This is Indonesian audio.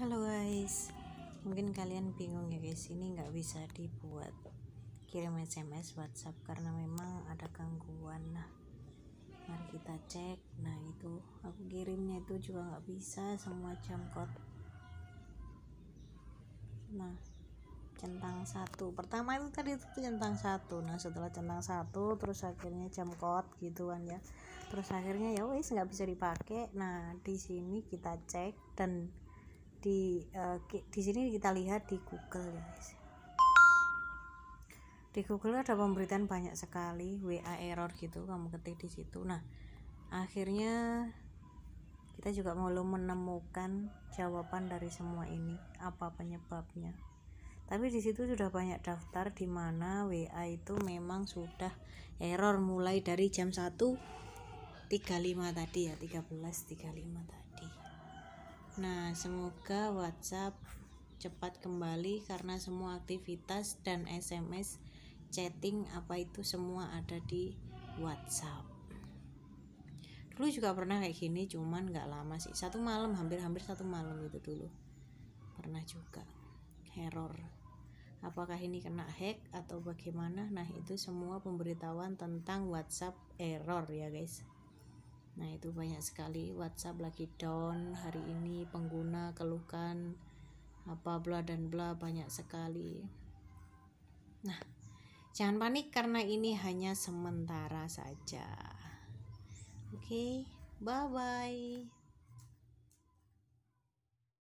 Halo guys, mungkin kalian bingung ya guys, ini nggak bisa dibuat kirim SMS WhatsApp karena memang ada gangguan. Nah, mari kita cek. Nah itu aku kirimnya itu juga nggak bisa semua jam kot. Nah, centang satu. Pertama itu tadi itu centang satu. Nah setelah centang satu, terus akhirnya jam jangkot gituan ya. Terus akhirnya ya wes nggak bisa dipakai. Nah di sini kita cek dan di uh, di sini kita lihat di Google ya guys di Google ada pemberitaan banyak sekali WA error gitu kamu ketik di situ nah akhirnya kita juga belum menemukan jawaban dari semua ini apa penyebabnya tapi di situ sudah banyak daftar di mana WA itu memang sudah error mulai dari jam 1 lima tadi ya tiga tiga belas lima tadi Nah, semoga WhatsApp cepat kembali karena semua aktivitas dan SMS chatting apa itu semua ada di WhatsApp. Dulu juga pernah kayak gini, cuman nggak lama sih. Satu malam, hampir-hampir satu malam gitu dulu. Pernah juga. Error. Apakah ini kena hack atau bagaimana? Nah, itu semua pemberitahuan tentang WhatsApp error ya, guys. Nah, itu banyak sekali WhatsApp lagi down hari ini pengguna keluhkan apa bla dan bla banyak sekali. Nah, jangan panik karena ini hanya sementara saja. Oke, okay, bye bye.